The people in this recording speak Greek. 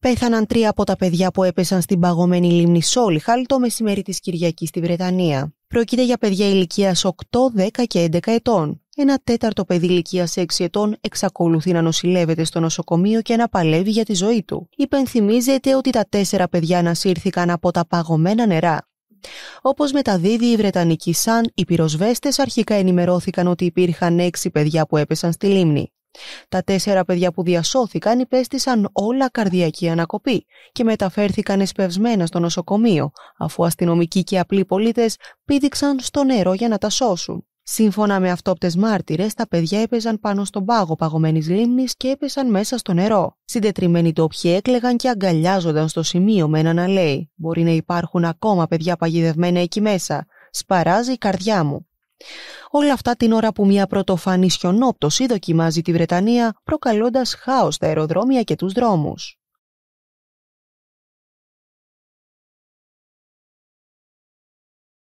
πέθαναν τρία από τα παιδιά που έπεσαν στην παγωμένη λίμνη Σόλιχαλ το μεσημέρι της Κυριακής στη Βρετανία. Πρόκειται για παιδιά ηλικίας 8, 10 και 11 ετών. Ένα τέταρτο παιδί ηλικίας 6 ετών εξακολουθεί να νοσηλεύεται στο νοσοκομείο και να παλεύει για τη ζωή του. Υπενθυμίζεται ότι τα τέσσερα παιδιά ανασύρθηκαν από τα παγωμένα νερά. Όπως μεταδίδει η Βρετανική Σαν, οι πυροσβέστες αρχικά ενημερώθηκαν ότι υπήρχαν έξι παιδιά που έπεσαν στη λίμνη. Τα τέσσερα παιδιά που διασώθηκαν υπέστησαν όλα καρδιακή ανακοπή και μεταφέρθηκαν εσπευσμένα στο νοσοκομείο, αφού αστυνομικοί και απλοί πολίτες πήδηξαν στο νερό για να τα σώσουν. Σύμφωνα με αυτόπτες μάρτυρες, τα παιδιά έπαιζαν πάνω στον πάγο παγωμένης λίμνης και έπεσαν μέσα στο νερό. Συντετριμένοι ντόπιοι έκλεγαν και αγκαλιάζονταν στο σημείο με έναν αλέη. Μπορεί να υπάρχουν ακόμα παιδιά παγιδευμένα εκεί μέσα. Σπαράζει η καρδιά μου. Όλα αυτά την ώρα που μια πρωτοφανή χιονόπτωση δοκιμάζει τη Βρετανία, προκαλώντας χάος στα αεροδρόμια και τους δρόμους.